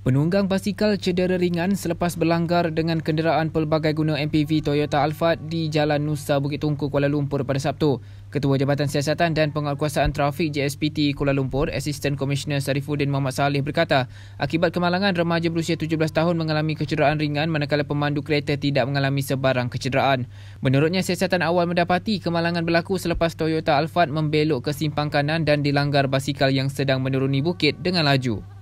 Penunggang basikal cedera ringan selepas berlanggar dengan kenderaan pelbagai guna MPV Toyota Alphard di Jalan Nusa Bukit Tungku Kuala Lumpur pada Sabtu. Ketua Jabatan Siasatan dan Penguatkuasaan Trafik JSPT Kuala Lumpur, Assistant Commissioner Sarifuddin Muhammad Saleh berkata, akibat kemalangan remaja berusia 17 tahun mengalami kecederaan ringan manakala pemandu kereta tidak mengalami sebarang kecederaan. Menurutnya, siasatan awal mendapati kemalangan berlaku selepas Toyota Alphard membelok ke simpang kanan dan dilanggar basikal yang sedang menuruni bukit dengan laju.